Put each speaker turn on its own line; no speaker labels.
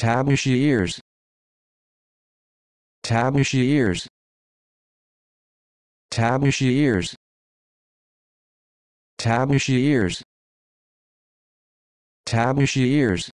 Tabushi ears. Tabushi ears. Tabushi ears. Tabushi ears. Tabushi ears.